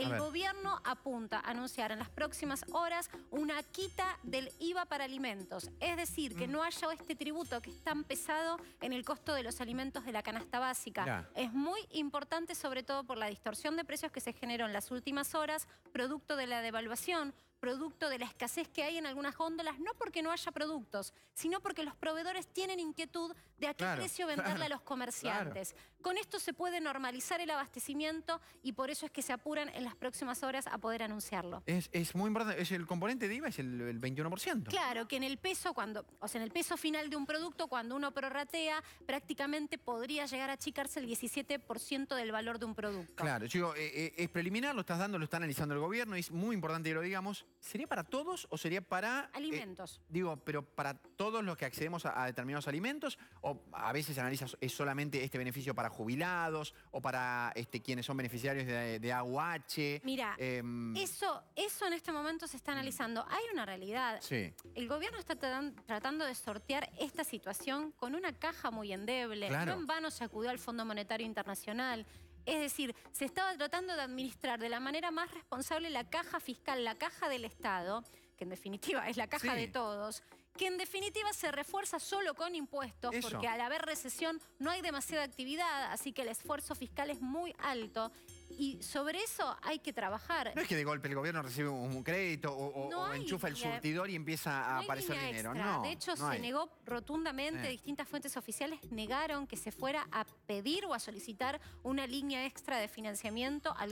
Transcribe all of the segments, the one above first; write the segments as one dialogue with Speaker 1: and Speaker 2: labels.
Speaker 1: El gobierno apunta a anunciar en las próximas horas una quita del IVA para alimentos. Es decir, que mm. no haya este tributo que es tan pesado en el costo de los alimentos de la canasta básica. Es muy importante, sobre todo por la distorsión de precios que se generó en las últimas horas, producto de la devaluación producto de la escasez que hay en algunas góndolas, no porque no haya productos, sino porque los proveedores tienen inquietud de a qué precio venderle a los comerciantes. Con esto se puede normalizar el abastecimiento y por eso es que se apuran en las próximas horas a poder anunciarlo.
Speaker 2: Es, muy importante, es el componente de IVA es el, 21%. Claro,
Speaker 1: que en el peso cuando, o sea, en el peso final de un producto cuando uno prorratea, prácticamente podría llegar a achicarse el 17% del valor de un producto.
Speaker 2: Claro, yo, eh, eh, es preliminar, lo estás dando, lo está analizando el gobierno, y es muy importante que lo digamos ¿Sería para todos o sería para... Eh, alimentos. digo, pero para todos los que accedemos a, determinados alimentos o a veces analizas es solamente este beneficio para jubilados o para este, quienes son beneficiarios de, de AUH. Mira, em,
Speaker 1: eso, eso en este momento se está analizando. Hay una realidad. Sí. El gobierno está tratando de sortear esta situación con una caja muy endeble. No en vano se acudió al Fondo Monetario Internacional. Es decir, se estaba tratando de administrar de la manera más responsable la caja fiscal, la caja del Estado, que en definitiva es la caja de todos, que en definitiva se refuerza solo con impuestos, porque al haber recesión no hay demasiada actividad, así que el esfuerzo fiscal es muy alto y sobre eso hay que trabajar. No es que de
Speaker 2: golpe el gobierno recibe un crédito o, enchufa el surtidor y empieza a aparecer dinero. No, de hecho, se negó
Speaker 1: rotundamente, eh. distintas fuentes oficiales negaron que se fuera a pedir o a solicitar una línea extra de financiamiento a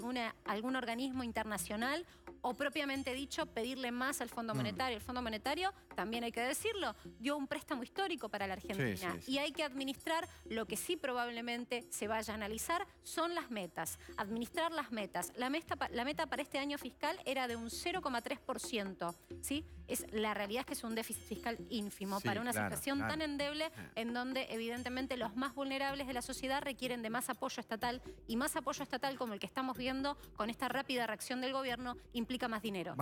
Speaker 1: algún organismo internacional o propiamente dicho, pedirle más al Fondo mm. Monetario. El Fondo Monetario, también hay que decirlo, dio un préstamo histórico para la Argentina. Y hay que administrar lo que sí probablemente se vaya a analizar son las metas registrar las metas. La meta, la meta para este año fiscal era de un 0,3%. ¿sí? la realidad es que es un déficit fiscal ínfimo para una situación tan endeble ah. en donde evidentemente los más vulnerables de la sociedad requieren de más apoyo estatal y más apoyo estatal como el que estamos viendo con esta rápida reacción del gobierno implica más dinero.